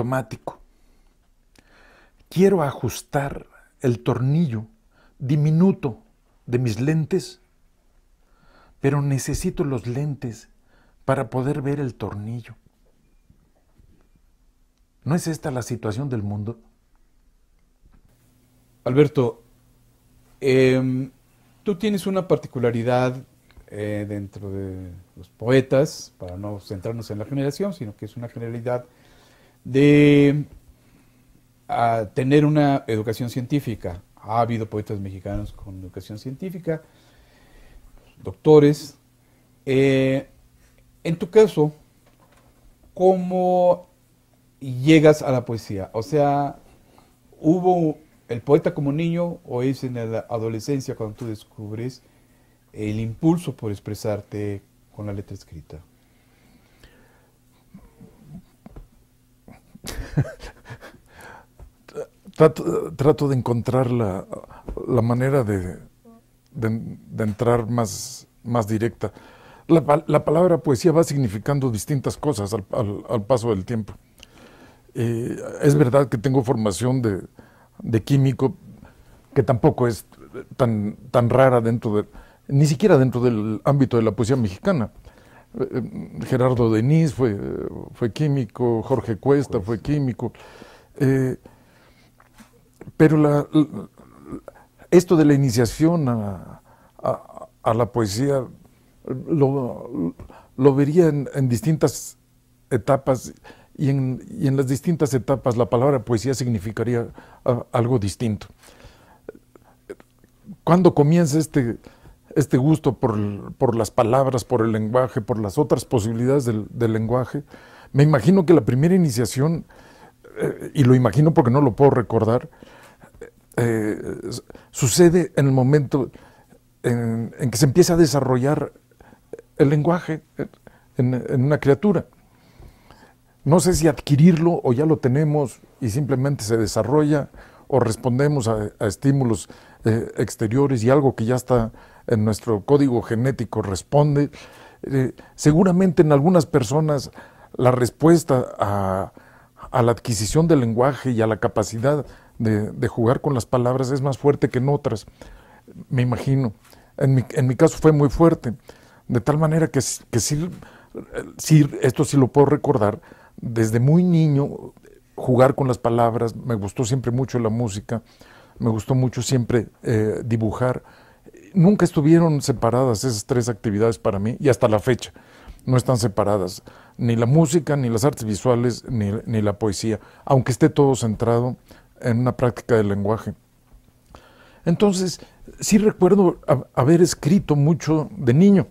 automático. Quiero ajustar el tornillo diminuto de mis lentes, pero necesito los lentes para poder ver el tornillo. ¿No es esta la situación del mundo? Alberto, em, tú tienes una particularidad eh, dentro de los poetas, para no centrarnos en la generación, sino que es una generalidad de tener una educación científica. Ha habido poetas mexicanos con educación científica, doctores. Eh, en tu caso, ¿cómo llegas a la poesía? O sea, ¿hubo el poeta como niño o es en la adolescencia cuando tú descubres el impulso por expresarte con la letra escrita? trato, de encontrar la, manera de, entrar más, directa. La, palabra poesía va significando distintas cosas al, paso del tiempo. Eh, es verdad que tengo formación de, de químico, que tampoco es tan, tan rara dentro de, ni siquiera dentro del ámbito de la poesía mexicana. Eh, Gerardo Denis fue, fue químico, Jorge Cuesta fue químico. Eh, pero esto de la iniciación a, la poesía lo, vería en, distintas etapas y en, y en, las distintas etapas la palabra poesía significaría algo distinto. Cuando comienza este este gusto por, por, las palabras, por el lenguaje, por las otras posibilidades del, lenguaje. Me imagino que la primera iniciación, eh, y lo imagino porque no lo puedo recordar, eh, sucede en el momento en, que se empieza a desarrollar el lenguaje en, una criatura. No sé si adquirirlo o ya lo tenemos y simplemente se desarrolla o respondemos a, estímulos eh, exteriores y algo que ya está en nuestro código genético responde. Eh, seguramente en algunas personas la respuesta a, la adquisición del lenguaje y a la capacidad de, jugar con las palabras es más fuerte que en otras, me imagino. En mi, caso fue muy fuerte, de tal manera que, que esto sí lo puedo recordar, desde muy niño jugar con las palabras, me gustó siempre mucho la música, me gustó mucho siempre eh, dibujar nunca estuvieron separadas esas tres actividades para mí y hasta la fecha no están separadas, ni la música, ni las artes visuales, ni, la poesía, aunque esté todo centrado en una práctica del lenguaje. Entonces, sí recuerdo haber escrito mucho de niño,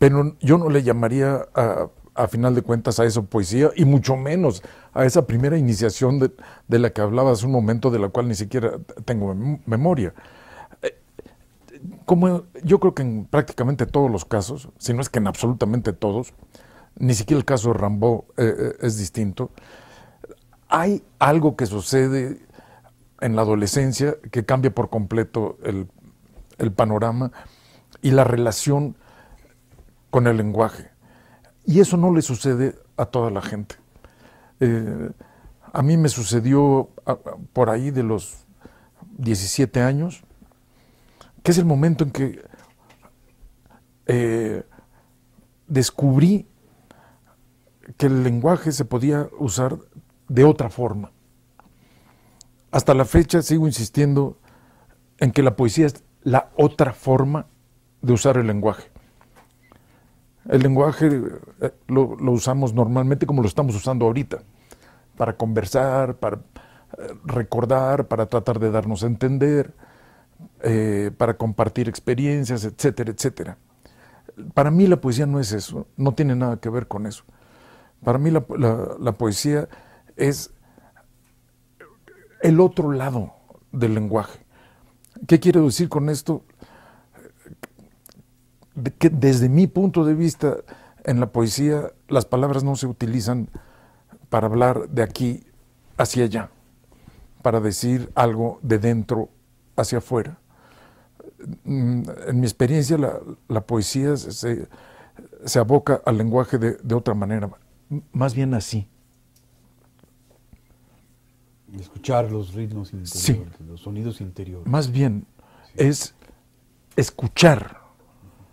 pero yo no le llamaría a, final de cuentas a eso poesía y mucho menos a esa primera iniciación de, de la que hablaba un momento de la cual ni siquiera tengo memoria como yo creo que en prácticamente todos los casos, si no es que en absolutamente todos, ni siquiera el caso de Rambo eh, eh, es distinto, hay algo que sucede en la adolescencia que cambia por completo el, panorama y la relación con el lenguaje. Y eso no le sucede a toda la gente. Eh, a mí me sucedió ah, ah, por ahí de los 17 años, que es el momento en que eh, descubrí que el lenguaje se podía usar de otra forma. Hasta la fecha sigo insistiendo en que la poesía es la otra forma de usar el lenguaje. El lenguaje eh, lo, lo usamos normalmente como lo estamos usando ahorita, para conversar, para eh, recordar, para tratar de darnos a entender, eh, para compartir experiencias, etcétera, etcétera. Para mí la poesía no es eso, no tiene nada que ver con eso. Para mí la, poesía es el otro lado del lenguaje. ¿Qué quiero decir con esto? Que desde mi punto de vista, en la poesía las palabras no se utilizan para hablar de aquí hacia allá, para decir algo de dentro hacia afuera. Mm, en mi experiencia, la, poesía se, se, aboca al lenguaje de, de, otra manera, más bien así. Escuchar los ritmos interiores, los sonidos interiores. Más bien es escuchar,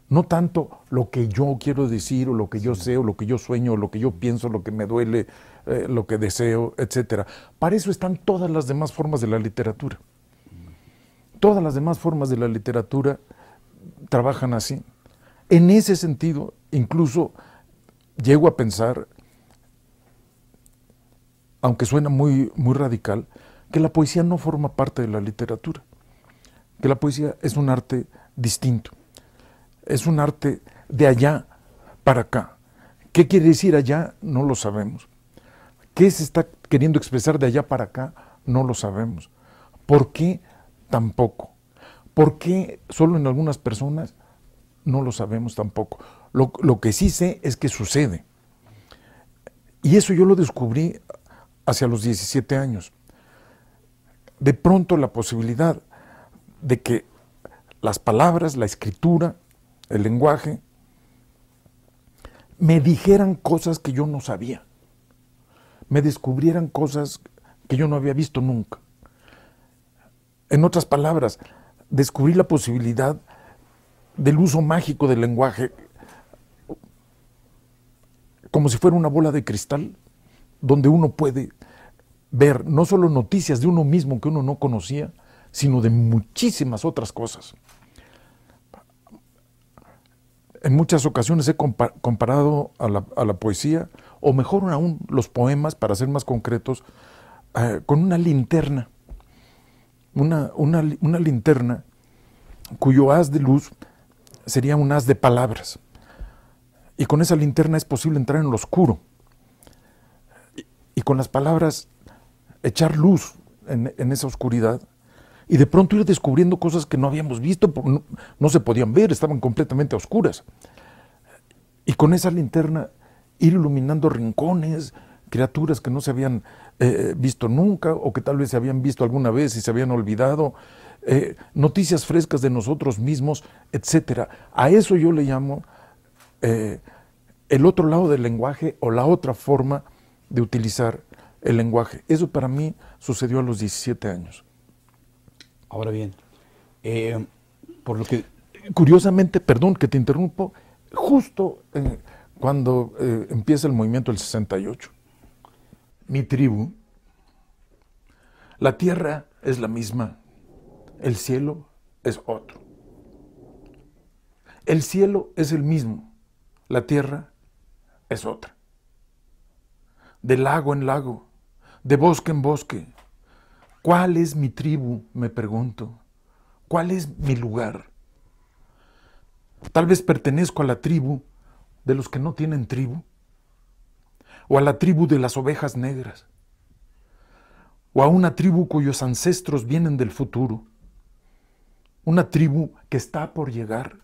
no tanto lo que yo quiero decir o lo que yo sé o lo que yo sueño o lo que yo pienso, lo que me duele, eh, lo que deseo, etc. Para eso están todas las demás formas de la literatura. Todas las demás formas de la literatura trabajan así. En ese sentido, incluso llego a pensar, aunque suena muy, muy radical, que la poesía no forma parte de la literatura, que la poesía es un arte distinto, es un arte de allá para acá. ¿Qué quiere decir allá? No lo sabemos. ¿Qué se está queriendo expresar de allá para acá? No lo sabemos. ¿Por qué Tampoco. ¿Por qué solo en algunas personas? No lo sabemos tampoco. Lo, lo que sí sé es que sucede. Y eso yo lo descubrí hacia los 17 años. De pronto la posibilidad de que las palabras, la escritura, el lenguaje, me dijeran cosas que yo no sabía, me descubrieran cosas que yo no había visto nunca. En otras palabras, descubrí la posibilidad del uso mágico del lenguaje como si fuera una bola de cristal donde uno puede ver no solo noticias de uno mismo que uno no conocía, sino de muchísimas otras cosas. En muchas ocasiones he comparado a la, poesía, o mejor aún los poemas, para ser más concretos, eh, con una linterna una, linterna cuyo haz de luz sería un haz de palabras. Y con esa linterna es posible entrar en lo oscuro. Y, con las palabras echar luz en, esa oscuridad. Y de pronto ir descubriendo cosas que no habíamos visto, no, no se podían ver, estaban completamente oscuras. Y con esa linterna ir iluminando rincones, criaturas que no se habían eh, visto nunca o que tal vez se habían visto alguna vez y se habían olvidado, eh, noticias frescas de nosotros mismos, etcétera. A eso yo le llamo eh, el otro lado del lenguaje o la otra forma de utilizar el lenguaje. Eso para mí sucedió a los 17 años. Ahora bien, por lo que... Curiosamente, perdón que te interrumpo, justo cuando empieza el movimiento del 68 mi tribu, la tierra es la misma, el cielo es otro. El cielo es el mismo, la tierra es otra. De lago en lago, de bosque en bosque, ¿cuál es mi tribu? Me pregunto, ¿cuál es mi lugar? Tal vez pertenezco a la tribu de los que no tienen tribu o a la tribu de las ovejas negras, o a una tribu cuyos ancestros vienen del futuro, una tribu que está por llegar.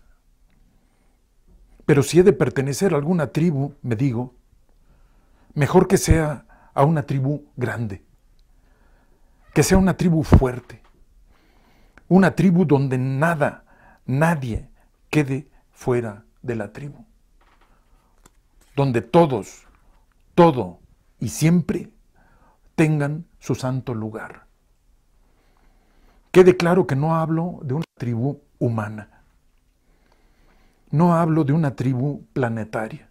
Pero si he de pertenecer a alguna tribu, me digo, mejor que sea a una tribu grande, que sea una tribu fuerte, una tribu donde nada, nadie quede fuera de la tribu, donde todos todo y siempre tengan su santo lugar. Quede claro que no hablo de una tribu humana, no hablo de una tribu planetaria,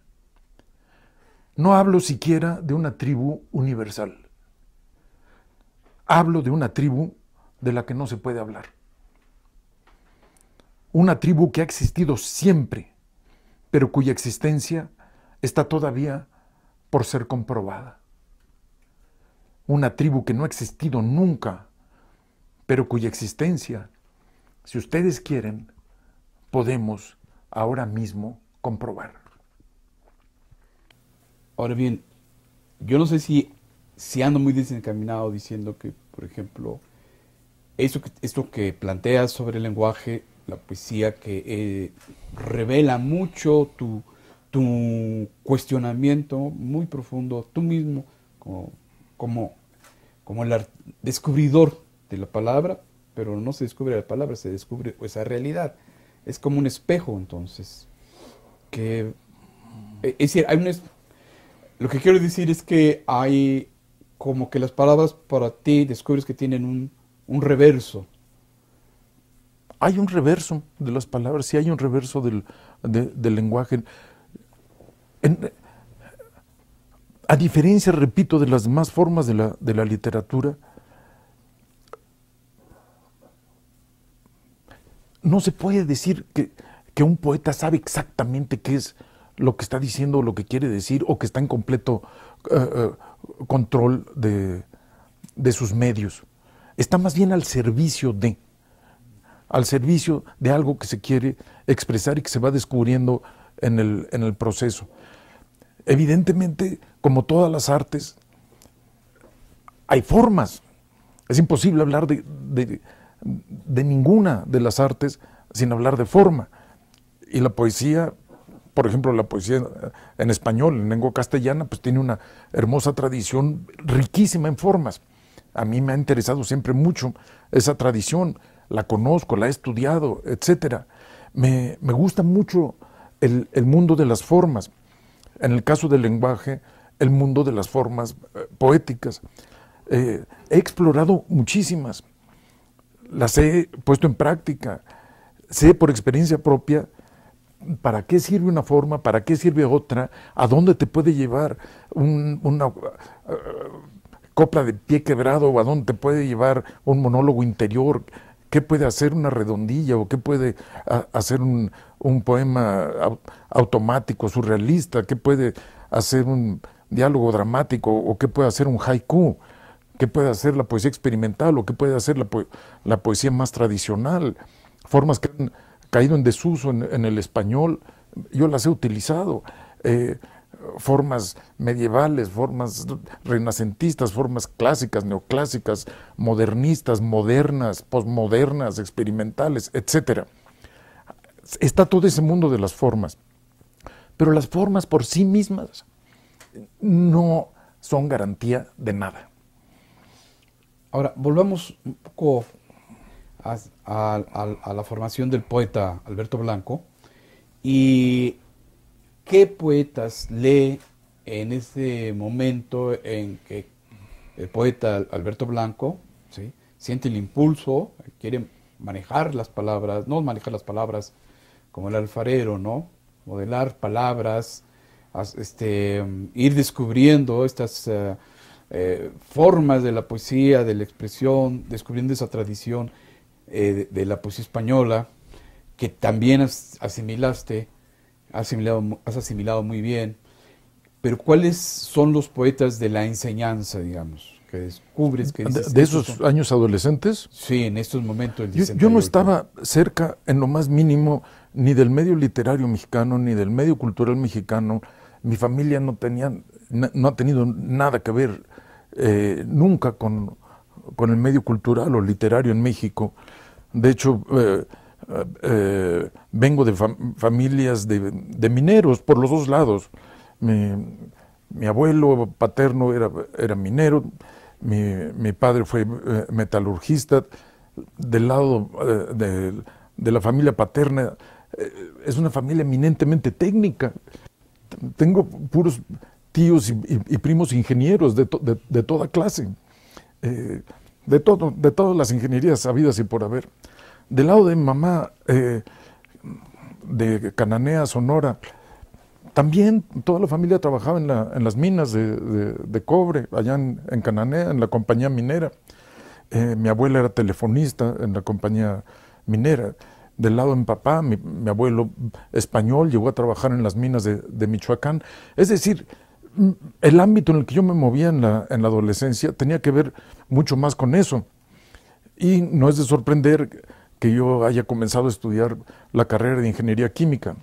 no hablo siquiera de una tribu universal, hablo de una tribu de la que no se puede hablar, una tribu que ha existido siempre, pero cuya existencia está todavía por ser comprobada. Una tribu que no ha existido nunca, pero cuya existencia, si ustedes quieren, podemos ahora mismo comprobar. Ahora bien, yo no sé si, si ando muy desencaminado diciendo que, por ejemplo, eso que, esto que planteas sobre el lenguaje, la poesía que eh, revela mucho tu, tu cuestionamiento muy profundo, tú mismo, como, como, como el descubridor de la palabra, pero no se descubre la palabra, se descubre esa realidad. Es como un espejo, entonces, que... E, es decir, hay un lo que quiero decir es que hay como que las palabras para ti descubres que tienen un, un reverso. Hay un reverso de las palabras, sí hay un reverso del, del lenguaje a diferencia, repito, de las demás formas de la, literatura, no se puede decir que, un poeta sabe exactamente qué es lo que está diciendo o lo que quiere decir o que está en completo eh, eh, control de, sus medios. Está más bien al servicio de, al servicio de algo que se quiere expresar y que se va descubriendo en el proceso. Evidentemente, como todas las artes, hay formas. Es imposible hablar de, ninguna de las artes sin hablar de forma. Y la poesía, por ejemplo, la poesía en español, en lengua castellana, pues tiene una hermosa tradición riquísima en formas. A mí me ha interesado siempre mucho esa tradición, la conozco, la he estudiado, etc. Me, gusta mucho el, el mundo de las formas en el caso del lenguaje, el mundo de las formas eh, poéticas. Eh, he explorado muchísimas, las he puesto en práctica, sé por experiencia propia para qué sirve una forma, para qué sirve otra, a dónde te puede llevar una eh, copla de pie quebrado o a dónde te puede llevar un monólogo interior qué puede hacer una redondilla o qué puede hacer un, poema automático, surrealista, qué puede hacer un diálogo dramático o qué puede hacer un haiku, qué puede hacer la poesía experimental o qué puede hacer la, la poesía más tradicional, formas que han caído en desuso en, el español, yo las he utilizado. Eh, formas medievales, formas renacentistas, formas clásicas, neoclásicas, modernistas, modernas, posmodernas, experimentales, etc. Está todo ese mundo de las formas. Pero las formas por sí mismas no son garantía de nada. Ahora, volvamos un poco a, la formación del poeta Alberto Blanco y ¿Qué poetas lee en ese momento en que el poeta Alberto Blanco siente el impulso, quiere manejar las palabras, no manejar las palabras como el alfarero, ¿no? Modelar palabras, este, ir descubriendo estas eh, eh, formas de la poesía, de la expresión, descubriendo esa tradición eh, de, la poesía española que también asimilaste has asimilado, muy bien, pero ¿cuáles son los poetas de la enseñanza, digamos? Que descubres que de, esos años adolescentes sí en estos momentos yo, no estaba cerca en lo más mínimo ni del medio literario mexicano ni del medio cultural mexicano mi familia no tenía no ha tenido nada que ver eh, nunca con, con el medio cultural o literario en México de hecho eh, eh, vengo de familias de, mineros por los dos lados. Mi, abuelo paterno era, minero, mi, padre fue eh, metalurgista. Del lado eh, de, la familia paterna es una familia eminentemente técnica. Tengo puros tíos y, primos ingenieros de, toda clase, de, todo, de todas las ingenierías habidas y por haber. Del lado de mi mamá, eh, de Cananea, Sonora, también toda la familia trabajaba en, las minas de, cobre, allá en, Cananea, en la compañía minera. Eh, mi abuela era telefonista en la compañía minera. Del lado de mi papá, mi, abuelo español llegó a trabajar en las minas de, Michoacán. Es decir, el ámbito en el que yo me movía la, en la adolescencia tenía que ver mucho más con eso. Y no es de sorprender yo haya comenzado a estudiar la carrera de ingeniería química.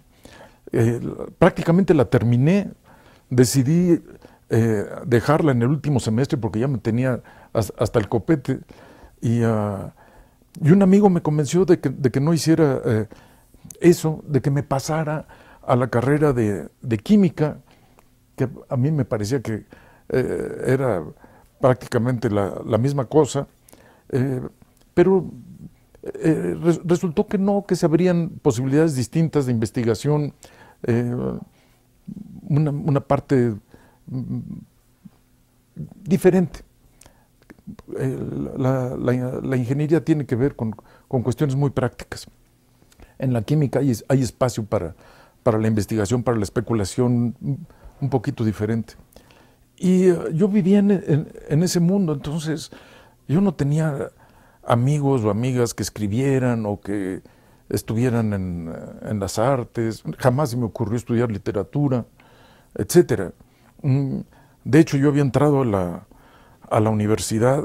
Eh, prácticamente la terminé, decidí eh, dejarla en el último semestre porque ya me tenía hasta el copete. Y, ah, y un amigo me convenció de que, de que no hiciera eh, eso, de que me pasara a la carrera de, química, que a mí me parecía que era prácticamente la, la misma cosa. pero eh, resultó que no, que se abrían posibilidades distintas de investigación, eh, una, parte mm, diferente. La, ingeniería tiene que ver con, cuestiones muy prácticas. En la química hay, hay espacio para, para la investigación, para la especulación mm, un poquito diferente. Y eh, yo vivía en, ese mundo, entonces yo no tenía amigos o amigas que escribieran o que estuvieran en, las artes, jamás se me ocurrió estudiar literatura, etc. Mm, de hecho, yo había entrado a la, universidad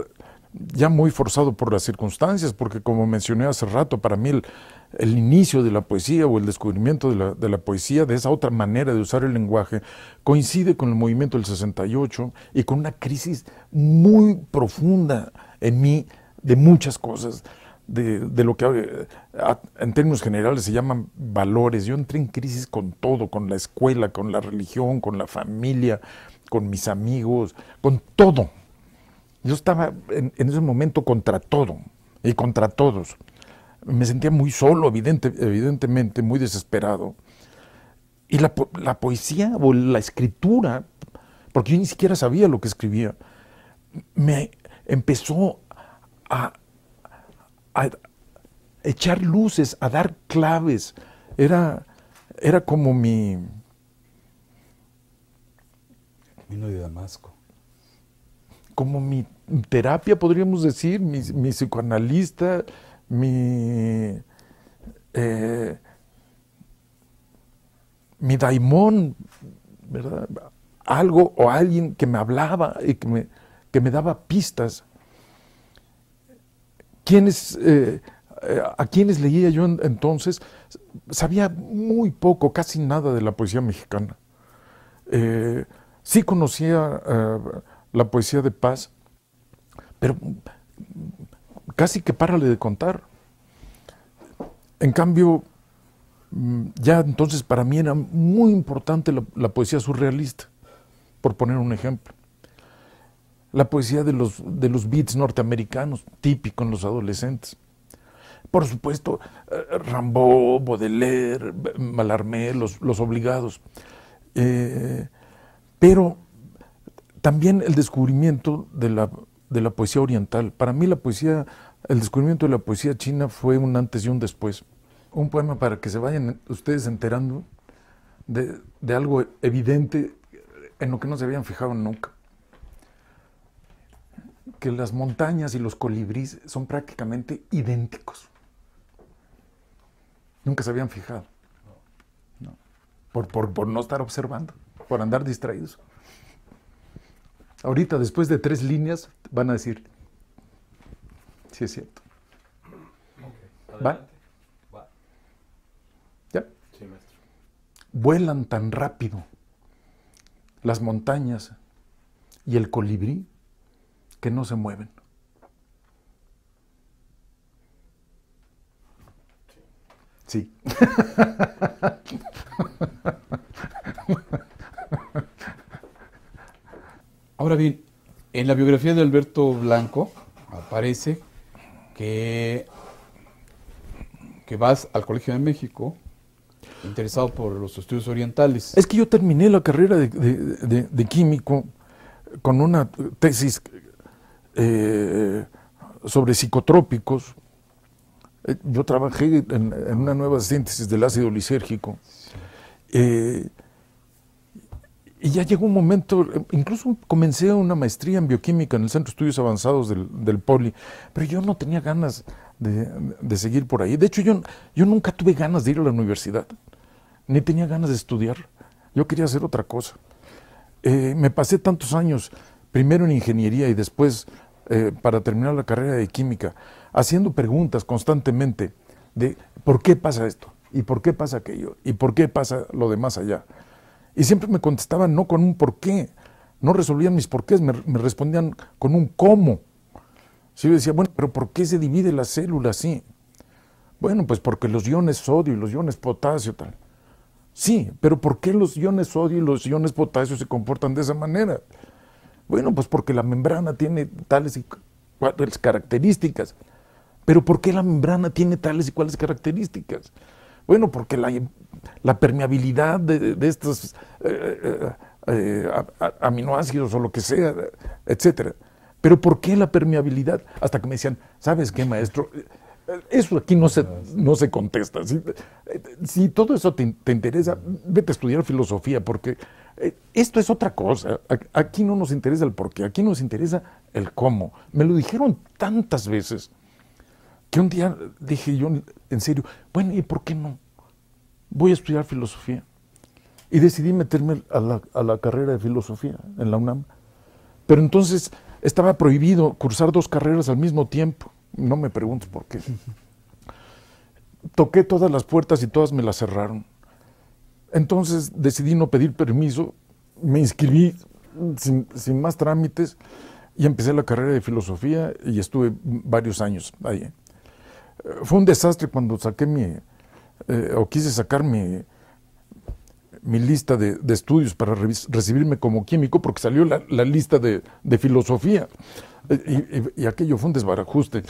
ya muy forzado por las circunstancias, porque como mencioné hace rato, para mí el, inicio de la poesía o el descubrimiento de la, de la, poesía, de esa otra manera de usar el lenguaje, coincide con el movimiento del 68 y con una crisis muy profunda en mí de muchas cosas, de, de lo que eh, en términos generales se llaman valores. Yo entré en crisis con todo, con la escuela, con la religión, con la familia, con mis amigos, con todo. Yo estaba en, ese momento contra todo y contra todos. Me sentía muy solo, evidente, evidentemente, muy desesperado. Y la, la, poesía o la escritura, porque yo ni siquiera sabía lo que escribía, me empezó a, echar luces, a dar claves. Era, era como mi... Vino de Damasco. Como mi terapia, podríamos decir, mi, psicoanalista, mi... Eh, mi daimón, ¿verdad? Algo o alguien que me hablaba y que que me daba pistas eh, eh, a quienes leía yo entonces, sabía muy poco, casi nada de la poesía mexicana. Eh, sí conocía la poesía de paz, pero casi que párale de contar. En cambio, mm, ya entonces para mí era muy importante la poesía surrealista, por poner un ejemplo la poesía de los, de los beats norteamericanos, típico en los adolescentes. Por supuesto, eh, Rambaud, Baudelaire, Mallarmé, los, los obligados. Eh, pero también el descubrimiento de la, poesía oriental. Para mí la poesía, el descubrimiento de la poesía china fue un antes y un después. Un poema para que se vayan ustedes enterando de algo evidente en lo que no se habían fijado nunca que las montañas y los colibríes son prácticamente idénticos. Nunca se habían fijado. No. Por, por, no estar observando, por andar distraídos. Ahorita, después de tres líneas, van a decir, si es cierto. ¿Ya? maestro. Vuelan tan rápido las montañas y el colibrí que no se mueven. Sí. Ahora bien, en la biografía de Alberto Blanco aparece que, que vas al Colegio de México interesado por los estudios orientales. Es que yo terminé la carrera de, químico con una tesis eh, sobre psicotrópicos. Eh, yo trabajé en, una nueva síntesis del ácido lisérgico. Eh, y ya llegó un momento, incluso comencé una maestría en bioquímica en el Centro de Estudios Avanzados del, Poli, pero yo no tenía ganas de, seguir por ahí. De hecho, yo, yo nunca tuve ganas de ir a la universidad, ni tenía ganas de estudiar. Yo quería hacer otra cosa. me pasé tantos años, primero en ingeniería y después eh, para terminar la carrera de química, haciendo preguntas constantemente de por qué pasa esto, y por qué pasa aquello, y por qué pasa lo demás allá. Y siempre me contestaban no con un por qué, no resolvían mis porqués, me, me respondían con un cómo. Si yo decía, bueno, pero ¿por qué se divide la célula así? Bueno, pues porque los iones sodio y los iones potasio, tal. Sí, pero ¿por qué los iones sodio y los iones potasio se comportan de esa manera? Bueno, pues porque la membrana tiene tales y cuales características. Pero ¿por qué la membrana tiene tales y cuales características? Bueno, porque la, permeabilidad de, estos eh, eh, eh, aminoácidos o lo que sea, etcétera. Pero ¿por qué la permeabilidad? Hasta que me decían, ¿sabes qué, maestro? Eso aquí no se, no se contesta. Si, si todo eso te, te interesa, vete a estudiar filosofía, porque eh, esto es otra cosa. Aquí no nos interesa el por qué, aquí nos interesa el cómo. Me lo dijeron tantas veces que un día dije yo en serio, bueno, ¿y por qué no? Voy a estudiar filosofía. Y decidí meterme a la, carrera de filosofía en la UNAM. Pero entonces estaba prohibido cursar dos carreras al mismo tiempo. No me pregunto por qué. Toqué todas las puertas y todas me las cerraron. Entonces decidí no pedir permiso, me inscribí sin, más trámites y empecé la carrera de filosofía y estuve varios años ahí. Eh, fue un desastre cuando saqué mi, eh, o quise sacar mi, lista de, estudios para recibirme como químico, porque salió la, lista de, filosofía. Eh, y, aquello fue un desbarajuste.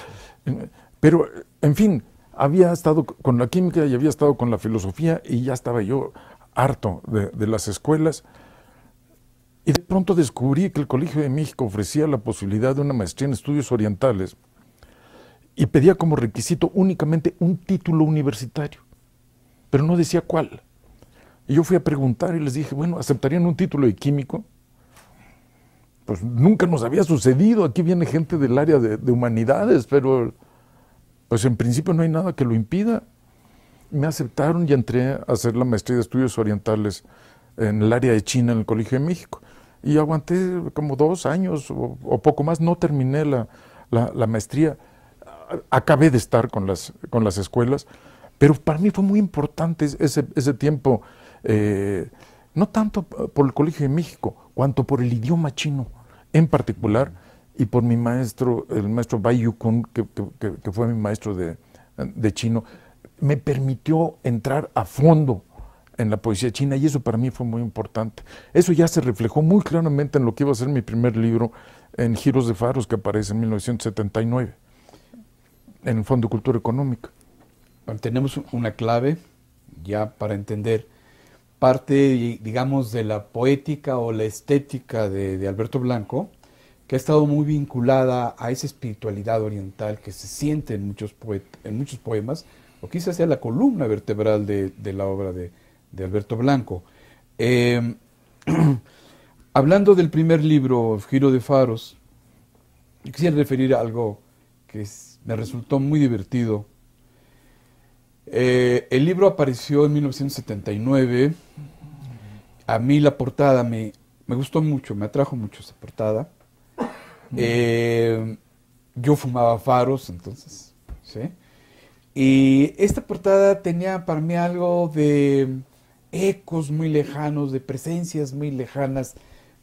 Pero, en fin, había estado con la química y había estado con la filosofía y ya estaba yo harto de, las escuelas. Y de pronto descubrí que el Colegio de México ofrecía la posibilidad de una maestría en estudios orientales y pedía como requisito únicamente un título universitario, pero no decía cuál. Y yo fui a preguntar y les dije, bueno, ¿aceptarían un título de químico? Pues nunca nos había sucedido, aquí viene gente del área de humanidades, pero pues en principio no hay nada que lo impida. Me aceptaron y entré a hacer la maestría de estudios orientales en el área de China, en el Colegio de México. Y aguanté como dos años o, poco más, no terminé la, maestría. Acabé de estar con las, con las escuelas, pero para mí fue muy importante ese, tiempo, eh, no tanto por el Colegio de México, cuanto por el idioma chino en particular y por mi maestro, el maestro Bai Yukun, que, que, fue mi maestro de, de, chino, me permitió entrar a fondo en la poesía china y eso para mí fue muy importante. Eso ya se reflejó muy claramente en lo que iba a ser mi primer libro, en Giros de Faros, que aparece en 1979, en el Fondo de Cultura Económica. tenemos una clave ya para entender parte, digamos, de la poética o la estética de Alberto Blanco, que ha estado muy vinculada a esa espiritualidad oriental que se siente en muchos, en muchos poemas, o quizás sea la columna vertebral de, la obra de, Alberto Blanco. Em, hablando del primer libro, Giro de Faros, quisiera referir algo que me resultó muy divertido. Eh, el libro apareció en 1979. A mí la portada me, me gustó mucho, me atrajo mucho esa portada. Eh, yo fumaba faros entonces, ¿sí? Y esta portada tenía para mí algo de ecos muy lejanos, de presencias muy lejanas,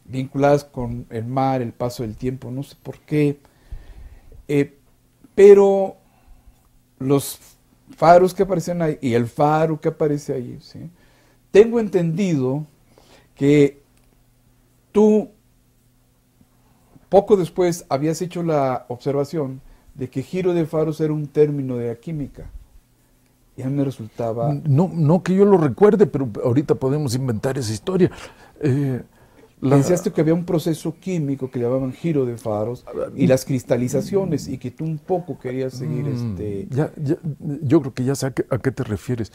vinculadas con el mar, el paso del tiempo, no sé por qué. Eh, pero los faros que aparecen ahí y el faro que aparece ahí, ¿sí? tengo entendido que tú poco después habías hecho la observación de que giro de faros era un término de la química. Y me resultaba... No, no que yo lo recuerde, pero ahorita podemos inventar esa historia. Eh, que había un proceso químico que llamaban giro de faros y las cristalizaciones y que tú un poco querías seguir mm, este... Ya, yo creo que ya sé a qué, te refieres.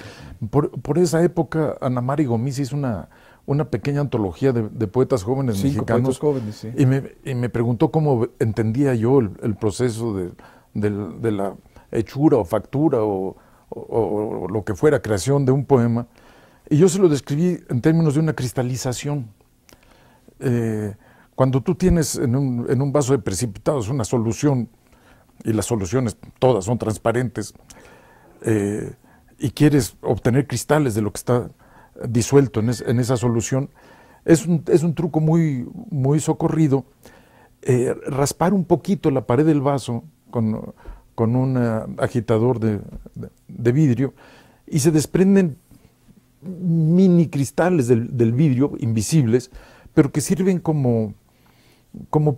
Por, esa época Anamari Gomis hizo una, una pequeña antología de, poetas jóvenes mexicanos. y, me, preguntó cómo entendía yo el, proceso de, la hechura o factura o, lo que fuera creación de un poema. Y yo se lo describí en términos de una cristalización. Eh, cuando tú tienes en un, vaso de precipitados una solución, y las soluciones todas son transparentes, eh, y quieres obtener cristales de lo que está disuelto en, esa solución. Es un, truco muy, muy socorrido. Eh, raspar un poquito la pared del vaso con, un eh, agitador de, vidrio y se desprenden mini cristales del, vidrio, invisibles, pero que sirven como,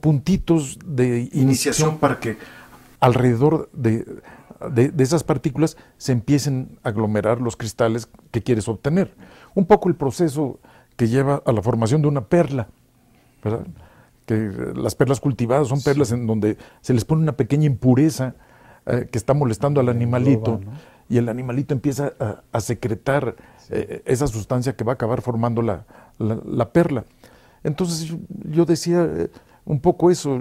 puntitos de iniciación para que alrededor de, esas partículas se empiecen a aglomerar los cristales que quieres obtener un poco el proceso que lleva a la formación de una perla, que eh, las perlas cultivadas son perlas en donde se les pone una pequeña impureza eh, que está molestando al animalito y el animalito empieza a, secretar eh, esa sustancia que va a acabar formando la, perla. Entonces yo decía un poco eso,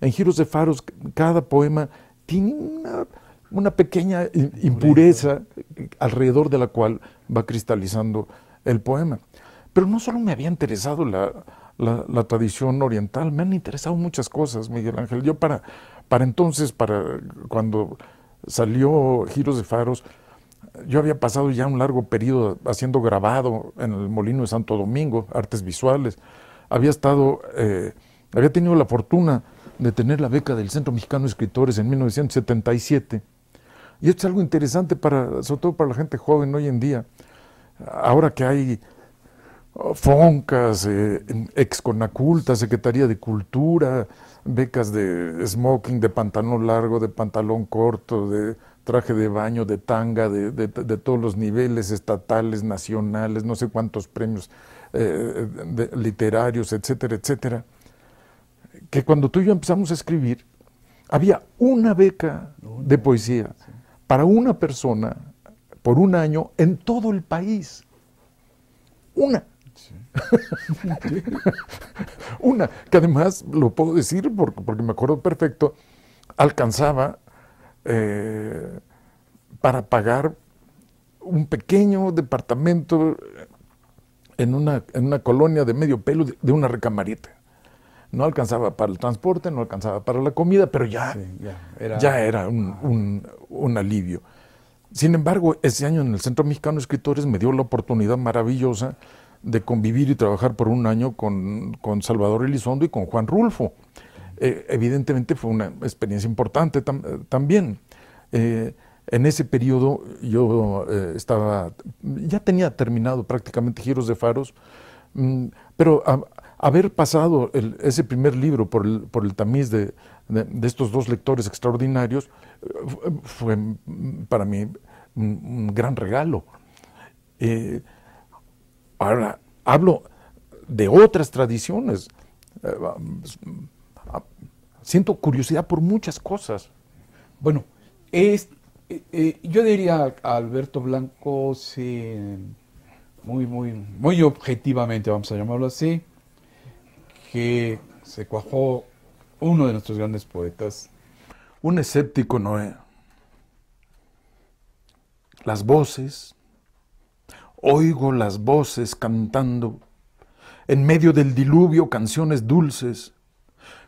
en Giros de Faros cada poema tiene una una pequeña impureza alrededor de la cual va cristalizando el poema. Pero no solo me había interesado la, tradición oriental, me han interesado muchas cosas, Miguel Ángel. Yo para, para entonces, para cuando salió Giros de Faros, yo había pasado ya un largo periodo haciendo grabado en el Molino de Santo Domingo, artes visuales. Había estado, eh, había tenido la fortuna de tener la beca del Centro Mexicano de Escritores en 1977 y esto es algo interesante, para, sobre todo para la gente joven hoy en día. Ahora que hay oh, Foncas, eh, Exconaculta, Secretaría de Cultura, becas de smoking, de pantalón largo, de pantalón corto, de traje de baño, de tanga, de, todos los niveles estatales, nacionales, no sé cuántos premios eh, literarios, etcétera, etcétera. Que cuando tú y yo empezamos a escribir, había una beca de poesía para una persona por un año en todo el país. Una. una, que además lo puedo decir porque, porque me acuerdo perfecto, alcanzaba eh, para pagar un pequeño departamento en una, en una colonia de medio pelo de, una recamarita. No alcanzaba para el transporte, no alcanzaba para la comida, pero ya, ya era, un, alivio. Sin embargo, ese año en el Centro Mexicano de Escritores me dio la oportunidad maravillosa de convivir y trabajar por un año con, Salvador Elizondo y con Juan Rulfo. Eh, evidentemente fue una experiencia importante también. Eh, en ese periodo yo eh, estaba, ya tenía terminado prácticamente Giros de Faros, mm, pero haber pasado ese primer libro por el, tamiz de, estos dos lectores extraordinarios eh, fue, mm, para mí un, gran regalo. Eh, ahora, hablo de otras tradiciones. Eh, siento curiosidad por muchas cosas. Bueno, es, yo diría a Alberto Blanco, sí, muy, muy, muy objetivamente, vamos a llamarlo así, que se cuajó uno de nuestros grandes poetas. Un escéptico Noé. Las voces, oigo las voces cantando, en medio del diluvio canciones dulces,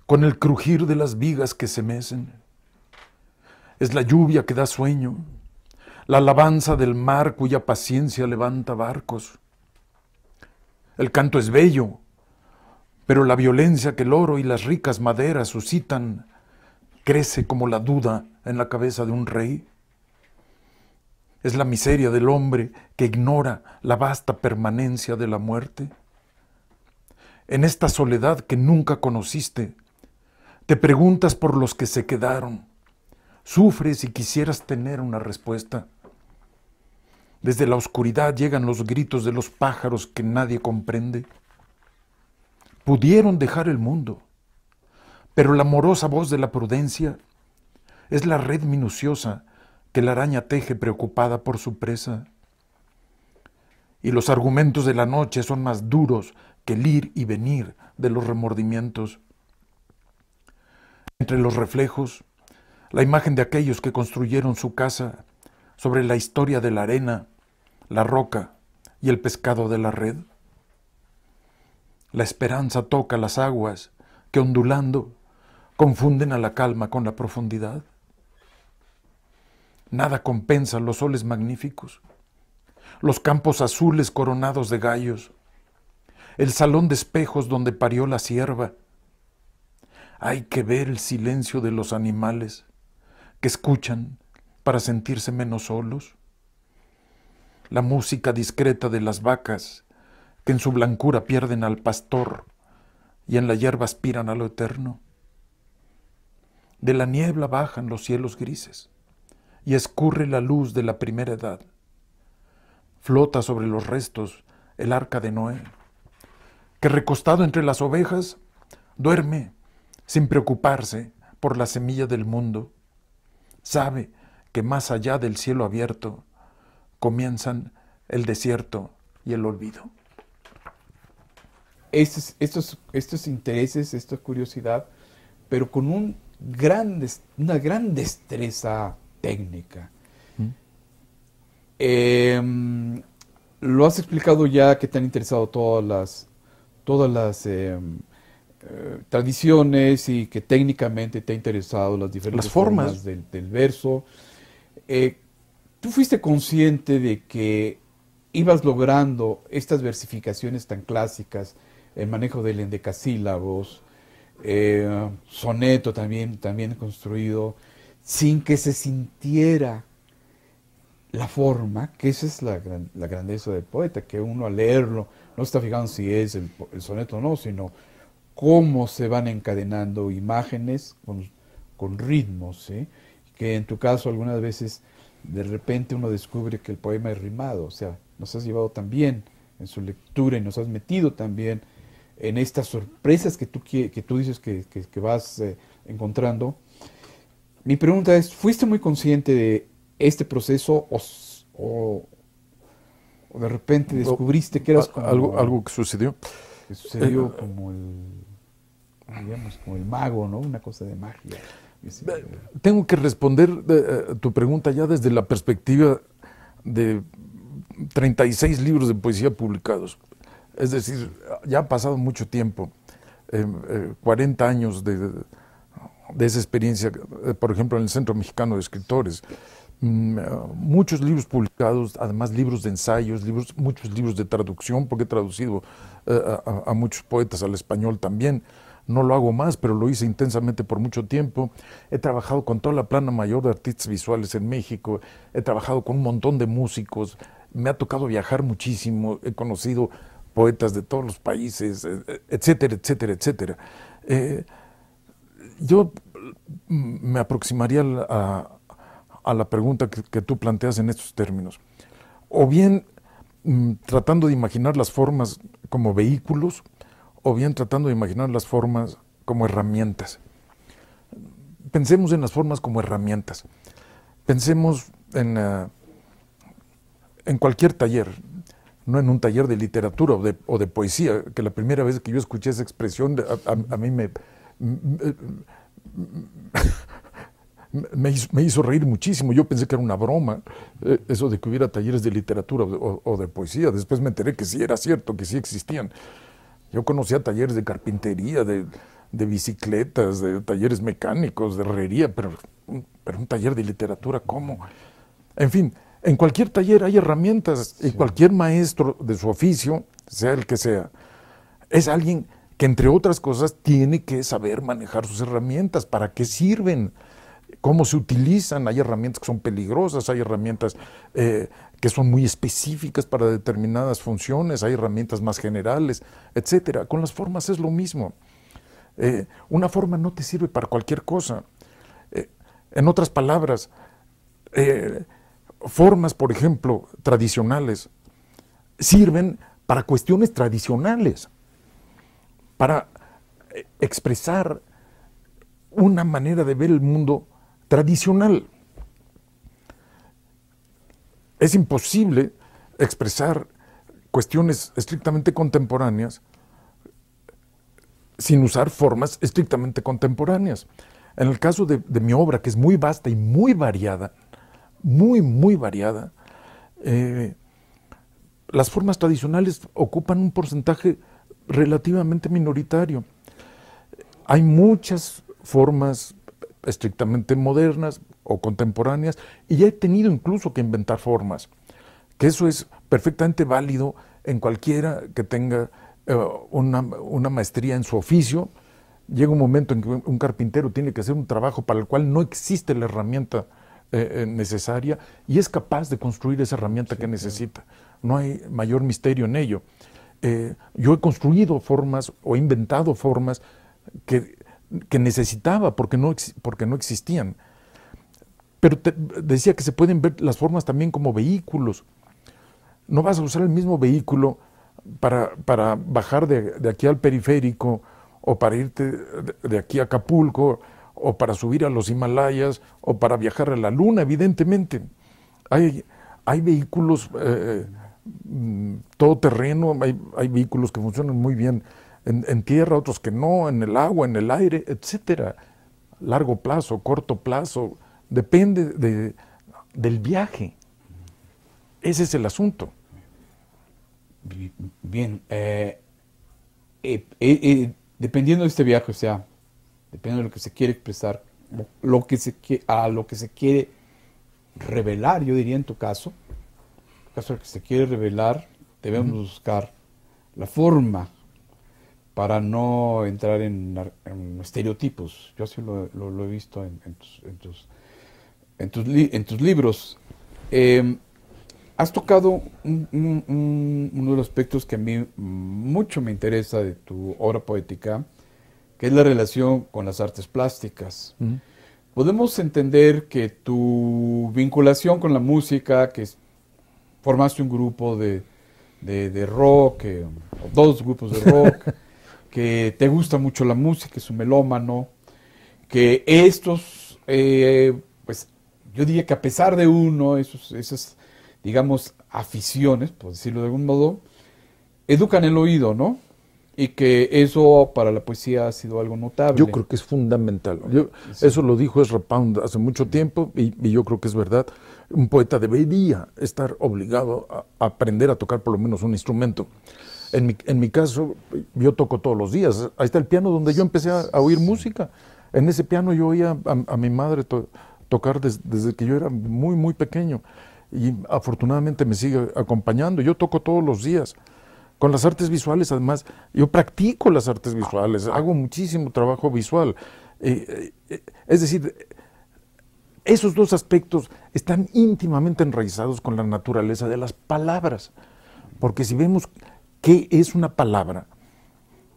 con el crujir de las vigas que se mecen. Es la lluvia que da sueño, la alabanza del mar cuya paciencia levanta barcos. El canto es bello, pero la violencia que el oro y las ricas maderas suscitan crece como la duda en la cabeza de un rey. Es la miseria del hombre que ignora la vasta permanencia de la muerte. En esta soledad que nunca conociste, te preguntas por los que se quedaron. Sufres y quisieras tener una respuesta. Desde la oscuridad llegan los gritos de los pájaros que nadie comprende pudieron dejar el mundo, pero la amorosa voz de la prudencia es la red minuciosa que la araña teje preocupada por su presa. Y los argumentos de la noche son más duros que el ir y venir de los remordimientos. Entre los reflejos, la imagen de aquellos que construyeron su casa sobre la historia de la arena, la roca y el pescado de la red. La esperanza toca las aguas que ondulando confunden a la calma con la profundidad. Nada compensa los soles magníficos, los campos azules coronados de gallos, el salón de espejos donde parió la sierva. Hay que ver el silencio de los animales que escuchan para sentirse menos solos, la música discreta de las vacas que en su blancura pierden al pastor y en la hierba aspiran a lo eterno. De la niebla bajan los cielos grises y escurre la luz de la primera edad. Flota sobre los restos el arca de Noé, que recostado entre las ovejas duerme sin preocuparse por la semilla del mundo. Sabe que más allá del cielo abierto comienzan el desierto y el olvido estos, estos, intereses, esta curiosidad, pero con un una gran destreza técnica. Mm. Em, lo has explicado ya que te han interesado todas las, todas las em, eh, tradiciones y que técnicamente te han interesado las diferentes formas. del verso. Eh, ¿Tú fuiste consciente de que ibas logrando estas versificaciones tan clásicas el manejo del endecasílabos, eh, soneto también, también construido, sin que se sintiera la forma, que esa es la, grandeza del poeta, que uno al leerlo no está fijando si es el, soneto o no, sino cómo se van encadenando imágenes con, ritmos, que en tu caso algunas veces de repente uno descubre que el poema es rimado, o sea, nos has llevado también en su lectura y nos has metido también en estas sorpresas que tú, que tú dices que, vas eh, encontrando. Mi pregunta es, ¿fuiste muy consciente de este proceso o, de repente descubriste que eras algo, algo que sucedió? Que sucedió eh, como el, digamos, como el mago, ¿no? Una cosa de magia. Tengo que responder eh, tu pregunta ya desde la perspectiva de 36 libros de poesía publicados. Es decir, ya ha pasado mucho tiempo, 40 eh, eh, años de, esa experiencia, eh, por ejemplo, en el Centro Mexicano de Escritores. Mm, muchos libros publicados, además libros de ensayos, libros, muchos libros de traducción, porque he traducido a, a, muchos poetas al español también. No lo hago más, pero lo hice intensamente por mucho tiempo. He trabajado con toda la plana mayor de artistas visuales en México, he trabajado con un montón de músicos, me ha tocado viajar muchísimo, he conocido poetas de todos los países, eh, eh, etcétera, etcétera, etcétera. Eh, yo me aproximaría a, la pregunta que, tú planteas en estos términos. O bien mm, tratando de imaginar las formas como vehículos, o bien tratando de imaginar las formas como herramientas. Pensemos en las formas como herramientas. Pensemos en cualquier taller no en un taller de literatura o de, poesía, que la primera vez que yo escuché esa expresión a, mí me, me, hizo, reír muchísimo. Yo pensé que era una broma eh, eso de que hubiera talleres de literatura o, de poesía. Después me enteré que sí era cierto, que sí existían. Yo conocía talleres de carpintería, de, bicicletas, de talleres mecánicos, de herrería, pero, pero un taller de literatura, ¿cómo? En fin, en cualquier taller hay herramientas y cualquier maestro de su oficio, sea el que sea, es alguien que entre otras cosas tiene que saber manejar sus herramientas, para qué sirven, cómo se utilizan. Hay herramientas que son peligrosas, hay herramientas eh, que son muy específicas para determinadas funciones, hay herramientas más generales, etcétera. Con las formas es lo mismo. Eh, una forma no te sirve para cualquier cosa. Eh, en otras palabras, formas, por ejemplo, tradicionales, sirven para cuestiones tradicionales, para eh, expresar una manera de ver el mundo tradicional. Es imposible expresar cuestiones estrictamente contemporáneas sin usar formas estrictamente contemporáneas. En el caso de, mi obra, que es muy vasta y muy variada, muy, muy variada. Eh, las formas tradicionales ocupan un porcentaje relativamente minoritario. Hay muchas formas estrictamente modernas o contemporáneas y he tenido incluso que inventar formas, que eso es perfectamente válido en cualquiera que tenga eh, una, una maestría en su oficio. Llega un momento en que un carpintero tiene que hacer un trabajo para el cual no existe la herramienta eh, eh, necesaria y es capaz de construir esa herramienta que necesita. No hay mayor misterio en ello. Eh, yo he construido formas o he inventado formas que, necesitaba porque no, porque no existían. Pero te, decía que se pueden ver las formas también como vehículos. No vas a usar el mismo vehículo para, bajar de, aquí al periférico o para irte de aquí a Acapulco o para subir a los Himalayas, o para viajar a la Luna, evidentemente. Hay, hay vehículos todo eh, mm, todoterreno, hay, vehículos que funcionan muy bien en, tierra, otros que no, en el agua, en el aire, etcétera. Largo plazo, corto plazo, depende de, del viaje. Ese es el asunto. Bien, eh, eh, dependiendo de este viaje, o sea, depende de lo que se quiere expresar, lo que se, a lo que se quiere revelar, yo diría en tu caso, en el caso de que se quiere revelar, debemos buscar la forma para no entrar en, estereotipos. Yo así lo, he visto en, tus, libros. Em, has tocado uno de los aspectos que a mí mucho me interesa de tu obra poética, que es la relación con las artes plásticas. Podemos entender que tu vinculación con la música, que formaste un grupo de, rock, eh, dos grupos de rock, que te gusta mucho la música, es un melómano, que estos, eh, pues yo diría que a pesar de uno, esos, esas, digamos, aficiones, por decirlo de algún modo, educan el oído, ¿no? Y que eso para la poesía ha sido algo notable. Yo creo que es fundamental. Yo, Eso lo dijo Ezra Pound hace mucho tiempo y, yo creo que es verdad. Un poeta debería estar obligado a aprender a tocar por lo menos un instrumento. En mi, en mi caso, yo toco todos los días. Ahí está el piano donde yo empecé a, oír música. En ese piano yo oía a, mi madre tocar desde que yo era muy, muy pequeño. Y afortunadamente me sigue acompañando. Yo toco todos los días con las artes visuales, además, yo practico las artes ah. visuales, hago muchísimo trabajo visual. Eh, eh, es decir, esos dos aspectos están íntimamente enraizados con la naturaleza de las palabras. Porque si vemos qué es una palabra,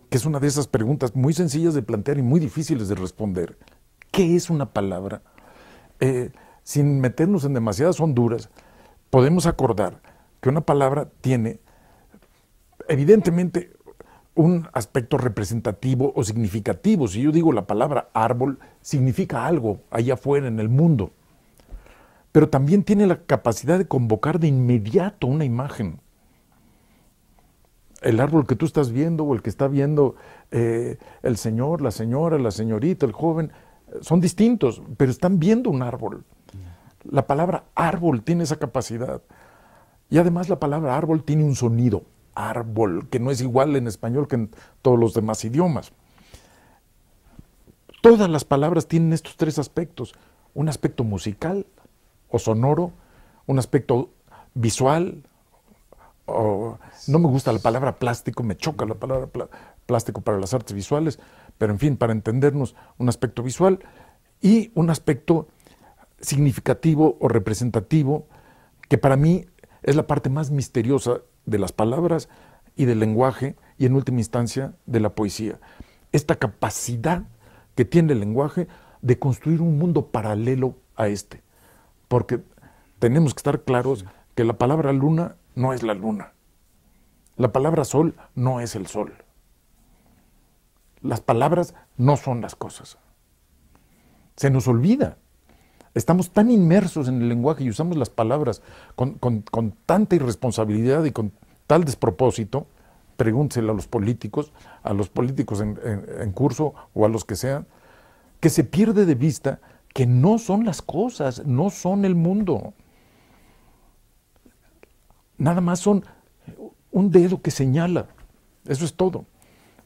que es una de esas preguntas muy sencillas de plantear y muy difíciles de responder, ¿qué es una palabra? Eh, sin meternos en demasiadas honduras, podemos acordar que una palabra tiene evidentemente un aspecto representativo o significativo. Si yo digo la palabra árbol, significa algo allá afuera en el mundo. Pero también tiene la capacidad de convocar de inmediato una imagen. El árbol que tú estás viendo o el que está viendo eh, el señor, la señora, la señorita, el joven, son distintos, pero están viendo un árbol. La palabra árbol tiene esa capacidad. Y además la palabra árbol tiene un sonido árbol, que no es igual en español que en todos los demás idiomas. Todas las palabras tienen estos tres aspectos, un aspecto musical o sonoro, un aspecto visual, no me gusta la palabra plástico, me choca la palabra plástico para las artes visuales, pero en fin, para entendernos, un aspecto visual y un aspecto significativo o representativo, que para mí es la parte más misteriosa de las palabras y del lenguaje y en última instancia de la poesía. Esta capacidad que tiene el lenguaje de construir un mundo paralelo a este. Porque tenemos que estar claros que la palabra luna no es la luna. La palabra sol no es el sol. Las palabras no son las cosas. Se nos olvida Estamos tan inmersos en el lenguaje y usamos las palabras con, tanta irresponsabilidad y con tal despropósito, pregúnteselo a los políticos, a los políticos en, curso o a los que sean, que se pierde de vista que no son las cosas, no son el mundo. Nada más son un dedo que señala, eso es todo.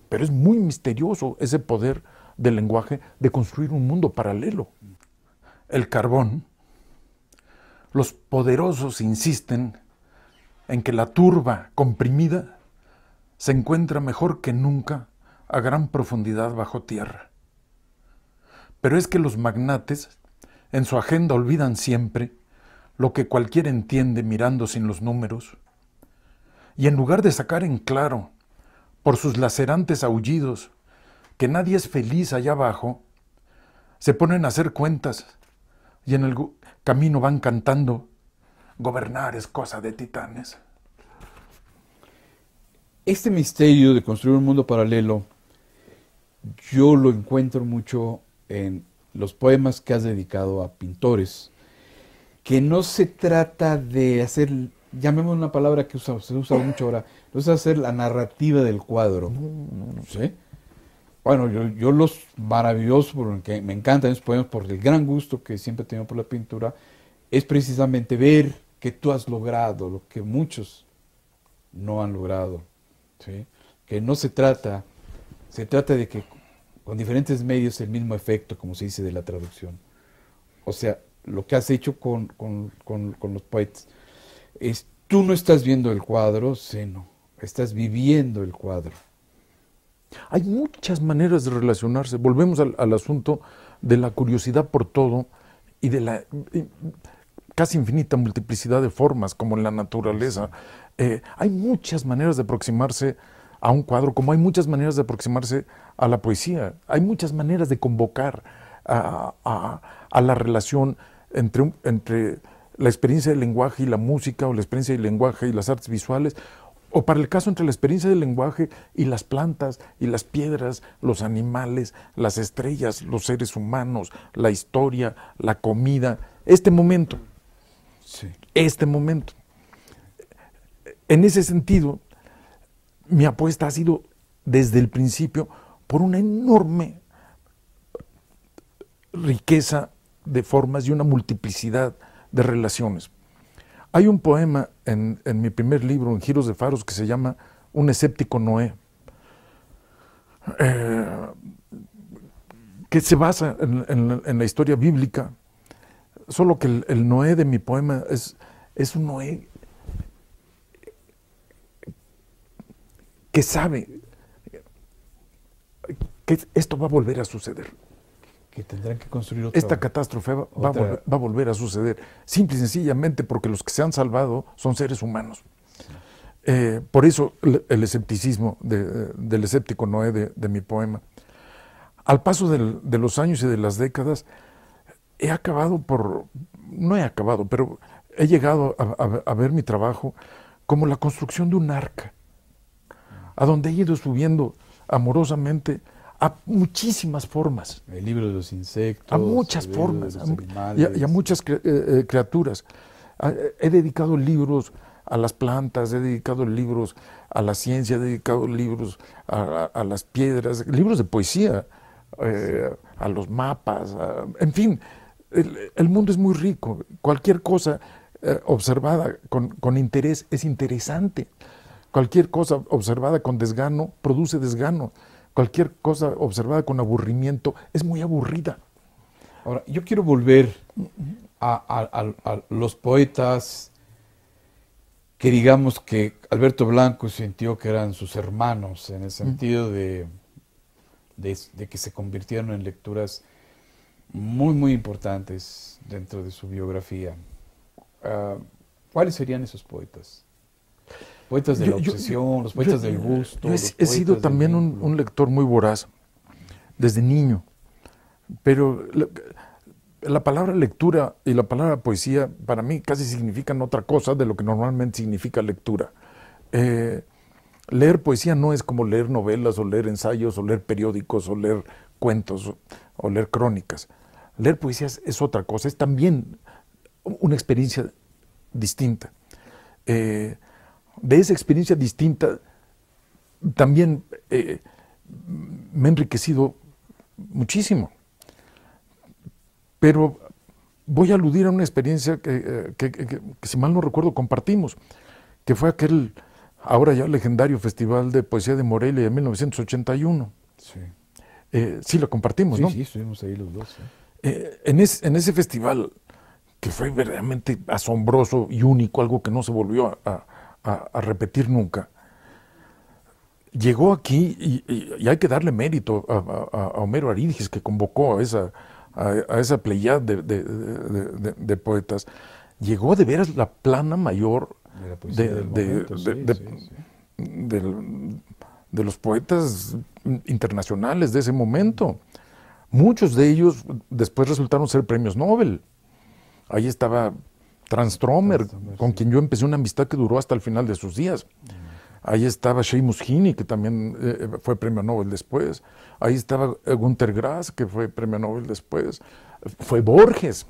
Pero es muy misterioso ese poder del lenguaje de construir un mundo paralelo el carbón, los poderosos insisten en que la turba comprimida se encuentra mejor que nunca a gran profundidad bajo tierra. Pero es que los magnates en su agenda olvidan siempre lo que cualquiera entiende mirando sin los números, y en lugar de sacar en claro, por sus lacerantes aullidos, que nadie es feliz allá abajo, se ponen a hacer cuentas y en el camino van cantando, gobernar es cosa de titanes. Este misterio de construir un mundo paralelo, yo lo encuentro mucho en los poemas que has dedicado a pintores, que no se trata de hacer, llamemos una palabra que se usa mucho ahora, no es hacer la narrativa del cuadro. No, sé. Bueno, yo, los maravillosos, porque me encantan esos poemas, por el gran gusto que siempre he tenido por la pintura, es precisamente ver que tú has logrado lo que muchos no han logrado. Que no se trata, se trata de que con diferentes medios el mismo efecto, como se dice de la traducción. O sea, lo que has hecho con, con los poetas es, tú no estás viendo el cuadro, sino estás viviendo el cuadro. Hay muchas maneras de relacionarse. Volvemos al, asunto de la curiosidad por todo y de la casi infinita multiplicidad de formas, como en la naturaleza. Eh, hay muchas maneras de aproximarse a un cuadro, como hay muchas maneras de aproximarse a la poesía. Hay muchas maneras de convocar a, la relación entre la experiencia del lenguaje y la música, o la experiencia del lenguaje y las artes visuales, o para el caso entre la experiencia del lenguaje y las plantas y las piedras, los animales, las estrellas, los seres humanos, la historia, la comida, este momento. Sí. Este momento. En ese sentido, mi apuesta ha sido desde el principio por una enorme riqueza de formas y una multiplicidad de relaciones. Hay un poema en, mi primer libro, en Giros de Faros, que se llama Un escéptico Noé, eh, que se basa en, la historia bíblica, solo que el, Noé de mi poema es, es un Noé que sabe que esto va a volver a suceder que tendrán que construir otra. Esta catástrofe va, a volver, a suceder, simple y sencillamente porque los que se han salvado son seres humanos. Eh, por eso el, escepticismo del escéptico Noé de, de, mi poema. Al paso de los años y de las décadas, he acabado por, no he acabado, pero he llegado a, a ver mi trabajo como la construcción de un arca, a donde he ido subiendo amorosamente a muchísimas formas. El libro de los insectos. A muchas formas. y, a, muchas eh, eh, criaturas. He dedicado libros a las plantas, he dedicado libros a la ciencia, he dedicado libros a, las piedras, libros de poesía, eh, a los mapas, en fin, el, mundo es muy rico. Cualquier cosa observada con, con, interés es interesante. Cualquier cosa observada con desgano produce desgano cualquier cosa observada con aburrimiento es muy aburrida. Ahora, yo quiero volver a, los poetas que digamos que Alberto Blanco sintió que eran sus hermanos, en el mm. sentido de, que se convirtieron en lecturas muy, muy importantes dentro de su biografía. Ah, ¿Cuáles serían esos poetas? poetas de la obsesión, los poetas del gusto. he, sido también un, lector muy voraz desde niño, pero la, palabra lectura y la palabra poesía para mí casi significan otra cosa de lo que normalmente significa lectura. Eh, leer poesía no es como leer novelas o leer ensayos o leer periódicos o leer cuentos o, leer crónicas. Leer poesía es, otra cosa, es también una experiencia distinta. Eh, de esa experiencia distinta también eh, me ha enriquecido muchísimo. Pero voy a aludir a una experiencia eh, que, si mal no recuerdo, compartimos, que fue aquel ahora ya legendario Festival de Poesía de Morelia de 1981. Eh, sí. lo compartimos, ¿no? Sí, estuvimos ahí los dos. en, ese festival, que fue verdaderamente asombroso y único, algo que no se volvió a, a, repetir nunca, llegó aquí y, hay que darle mérito a, Homero Aridjis que convocó a esa, a, esa playa de, de, de, poetas. Llegó de veras la plana mayor de los poetas internacionales de ese momento. Muchos de ellos después resultaron ser premios Nobel. Ahí estaba Transtromer, con quien yo empecé una amistad que duró hasta el final de sus días. Mm. Ahí estaba Seamus Heaney, que también eh, eh, fue premio Nobel después. Ahí estaba eh, Gunther Grass, que fue premio Nobel después. Fue Borges.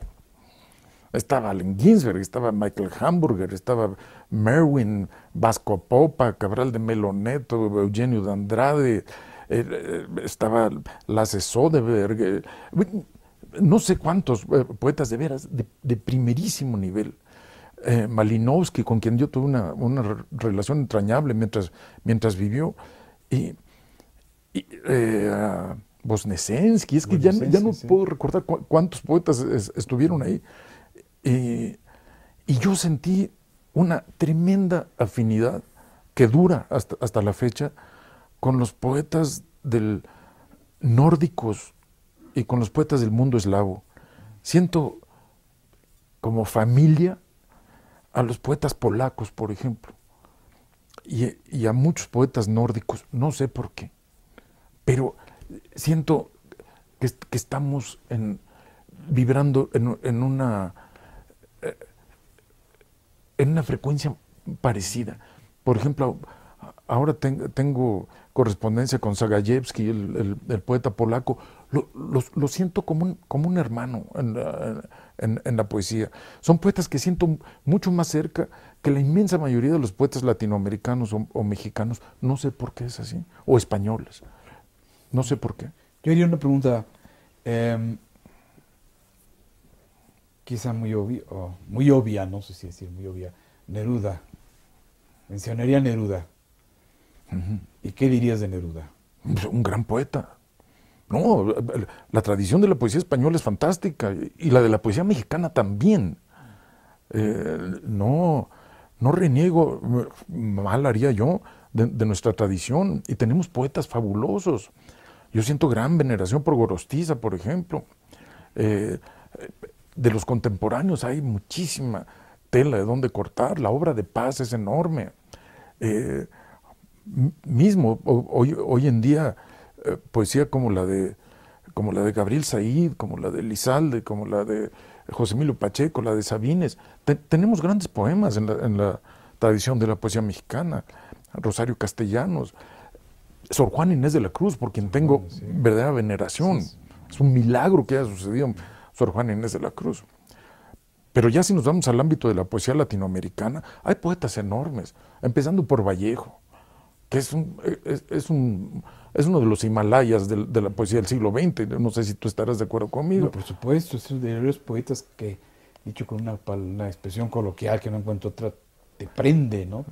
Estaba Allen Ginsberg, estaba Michael Hamburger, estaba Merwin, Vasco Popa, Cabral de Meloneto, Eugenio Dandrade, estaba Lasse Soderbergh no sé cuántos eh, poetas de veras de, primerísimo nivel. Eh, Malinowski, con quien yo tuve una, relación entrañable mientras, mientras vivió, y, Bosnesensky, eh, es que ya, ya, no puedo recordar cuántos poetas estuvieron ahí. y yo sentí una tremenda afinidad que dura hasta, hasta la fecha con los poetas del nórdicos y con los poetas del mundo eslavo. Siento como familia a los poetas polacos, por ejemplo, y, a muchos poetas nórdicos, no sé por qué, pero siento que, estamos vibrando en, una, eh, en una frecuencia parecida. Por ejemplo, ahora tengo correspondencia con Zagajewski, el, poeta polaco. Lo, siento como un, como un hermano en la, poesía. Son poetas que siento mucho más cerca que la inmensa mayoría de los poetas latinoamericanos o, mexicanos. No sé por qué es así. O españoles. No sé por qué. Yo haría una pregunta em, quizá muy obvia, muy obvia, no sé si decir muy obvia. Neruda. Mencionaría Neruda. ¿Y qué dirías de Neruda? Un gran poeta. No, la tradición de la poesía española es fantástica y la de la poesía mexicana también. Eh, no, no reniego, mal haría yo, de, nuestra tradición y tenemos poetas fabulosos. Yo siento gran veneración por Gorostiza, por ejemplo. Eh, de los contemporáneos hay muchísima tela de donde cortar, la obra de paz es enorme. Eh, mismo, hoy, hoy en día, eh, poesía como la de como la de Gabriel Said, como la de Lizalde, como la de José Emilio Pacheco, la de Sabines. tenemos grandes poemas en la, en la, tradición de la poesía mexicana. Rosario Castellanos, Sor Juan Inés de la Cruz, por quien tengo verdadera veneración. es un milagro que haya sucedido Sor Juan Inés de la Cruz. Pero ya si nos vamos al ámbito de la poesía latinoamericana, hay poetas enormes, empezando por Vallejo, que es, un, es, es, un, es uno de los Himalayas de, de, la poesía del siglo XX. No sé si tú estarás de acuerdo conmigo. por supuesto, es uno de los poetas que, dicho con una, una expresión coloquial que no encuentro otra, te prende, ¿no?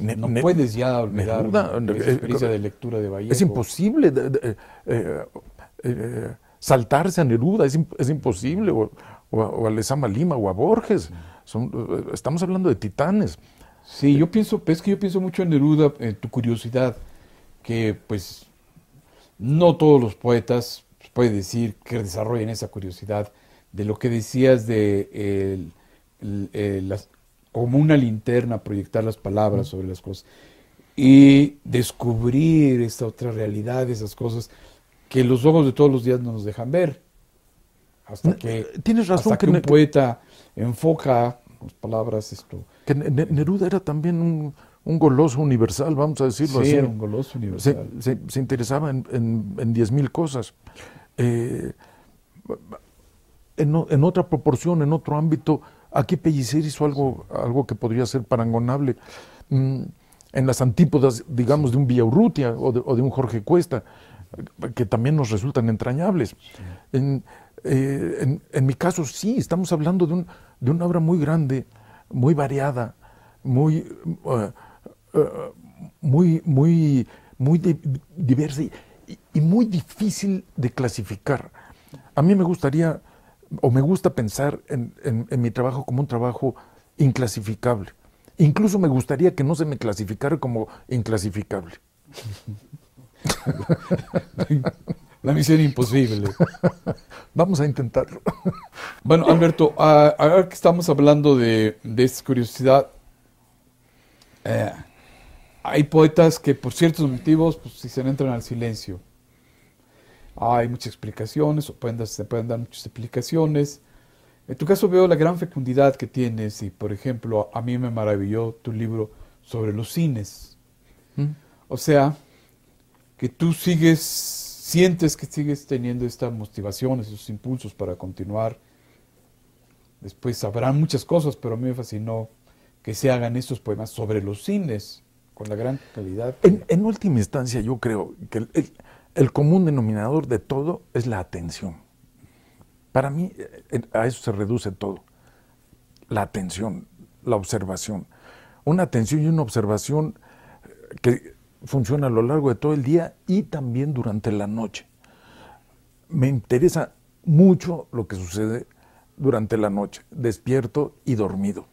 Mm, no puedes ya olvidar la eh, experiencia eh, de lectura de Vallejo. Es imposible eh, saltarse a Neruda, es, es imposible, o, o, a, Lezama Lima o a Borges. Mm. Son, estamos hablando de titanes. Sí, yo pienso, pues, es que yo pienso mucho en Neruda, en tu curiosidad, que pues no todos los poetas pueden decir que desarrollen esa curiosidad de lo que decías de como una linterna proyectar las palabras sobre las cosas y descubrir esta otra realidad, esas cosas que los ojos de todos los días no nos dejan ver. Hasta Tienes razón que un poeta enfoca palabras. Esto. Que Neruda era también un, goloso universal, vamos a decirlo sí, así. Era un goloso universal. Se, interesaba en, en, diez mil cosas. Eh, en, otra proporción, en otro ámbito, aquí Pellicer hizo algo, algo que podría ser parangonable. Mm, en las antípodas, digamos, de un Villaurrutia o de, un Jorge Cuesta, que también nos resultan entrañables. En, eh, en, mi caso sí, estamos hablando de, un, de, una obra muy grande, muy variada, muy, eh, eh, muy, muy, muy diversa y, muy difícil de clasificar. A mí me gustaría, o me gusta pensar en mi trabajo como un trabajo inclasificable. Incluso me gustaría que no se me clasificara como inclasificable. La misión imposible. Vamos a intentarlo. bueno, Alberto, ahora que estamos hablando de, de esta curiosidad, eh, hay poetas que por ciertos motivos pues, si se entran al silencio. Hay muchas explicaciones, o pueden se pueden dar muchas explicaciones. En tu caso veo la gran fecundidad que tienes y, por ejemplo, a mí me maravilló tu libro sobre los cines. ¿Mm? O sea, que tú sigues sientes que sigues teniendo estas motivaciones, esos impulsos para continuar. Después habrán muchas cosas, pero a mí me fascinó que se hagan estos poemas sobre los cines, con la gran calidad. En, última instancia, yo creo que el, común denominador de todo es la atención. Para mí, eh, a eso se reduce todo. La atención, la observación. Una atención y una observación eh, que funciona a lo largo de todo el día y también durante la noche. Me interesa mucho lo que sucede durante la noche, despierto y dormido.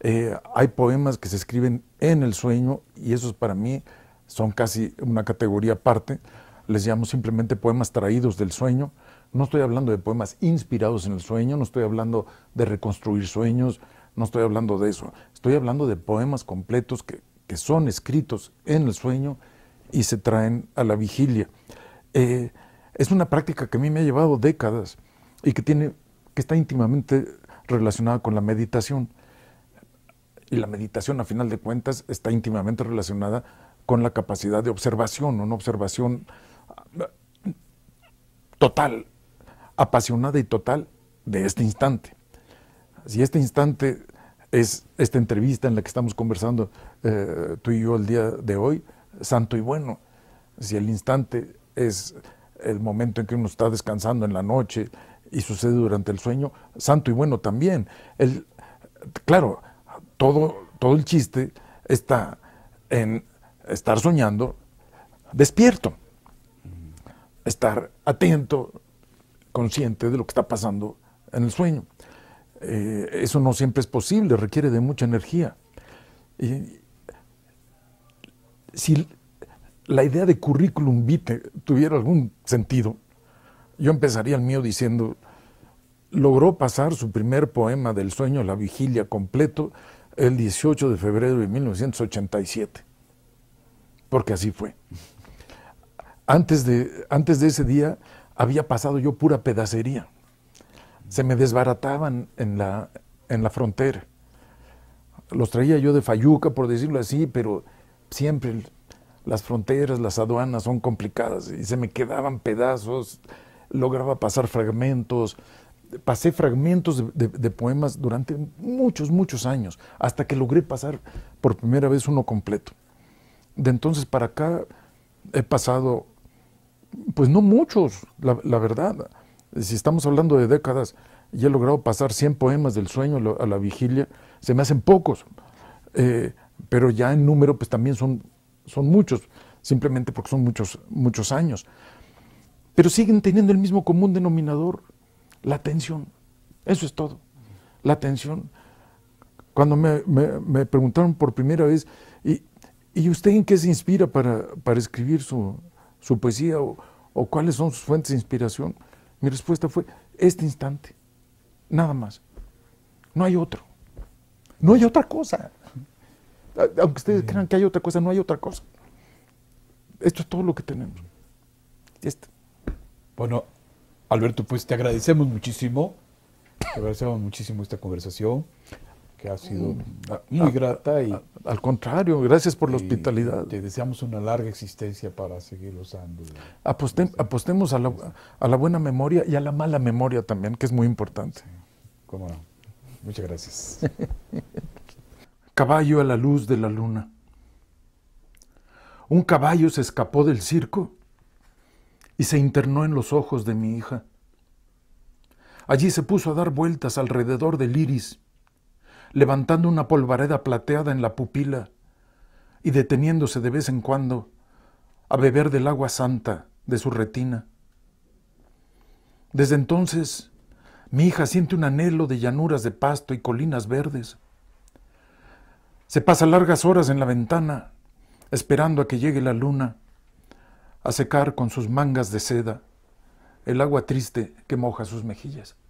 Eh, hay poemas que se escriben en el sueño y esos para mí son casi una categoría aparte. Les llamo simplemente poemas traídos del sueño. No estoy hablando de poemas inspirados en el sueño, no estoy hablando de reconstruir sueños, no estoy hablando de eso. Estoy hablando de poemas completos que, que son escritos en el sueño y se traen a la vigilia. Eh, es una práctica que a mí me ha llevado décadas y que, tiene, que está íntimamente relacionada con la meditación. Y la meditación, a final de cuentas, está íntimamente relacionada con la capacidad de observación, una observación ah, total, apasionada y total de este instante. Si este instante es esta entrevista en la que estamos conversando eh, tú y yo el día de hoy, santo y bueno. Si el instante es el momento en que uno está descansando en la noche y sucede durante el sueño, santo y bueno también. El, claro, todo, todo el chiste está en estar soñando despierto, estar atento, consciente de lo que está pasando en el sueño. Eh, eso no siempre es posible, requiere de mucha energía. si la idea de currículum vitae tuviera algún sentido, yo empezaría el mío diciendo, logró pasar su primer poema del sueño la vigilia completo el 18 de febrero de 1987, porque así fue. Antes de, antes de ese día había pasado yo pura pedacería se me desbarataban en la, en la frontera. Los traía yo de Fayuca, por decirlo así, pero siempre las fronteras, las aduanas son complicadas y se me quedaban pedazos, lograba pasar fragmentos, pasé fragmentos de, poemas durante muchos, muchos años, hasta que logré pasar por primera vez uno completo. De entonces para acá he pasado, pues no muchos, la verdad si estamos hablando de décadas, y he logrado pasar 100 poemas del sueño a la vigilia, se me hacen pocos, eh, pero ya en número pues también son, son muchos, simplemente porque son muchos, muchos años. Pero siguen teniendo el mismo común denominador, la atención. Eso es todo, la atención. Cuando me, preguntaron por primera vez, ¿y, ¿y, usted en qué se inspira para, escribir su, poesía o cuáles son sus fuentes de inspiración? Mi respuesta fue, este instante, nada más. No hay otro. No hay otra cosa. Aunque ustedes crean que hay otra cosa, no hay otra cosa. Esto es todo lo que tenemos. Este. Bueno, Alberto, pues te agradecemos muchísimo. Te agradecemos muchísimo esta conversación que ha sido mm. muy ah, ah, grata y ah, al contrario, gracias por la hospitalidad. Te deseamos una larga existencia para seguir usando. apostemos a la, buena memoria y a la mala memoria también, que es muy importante. cómo no. Muchas gracias. caballo a la luz de la luna. Un caballo se escapó del circo y se internó en los ojos de mi hija. Allí se puso a dar vueltas alrededor del iris levantando una polvareda plateada en la pupila y deteniéndose de vez en cuando a beber del agua santa de su retina. Desde entonces, mi hija siente un anhelo de llanuras de pasto y colinas verdes. Se pasa largas horas en la ventana, esperando a que llegue la luna, a secar con sus mangas de seda el agua triste que moja sus mejillas.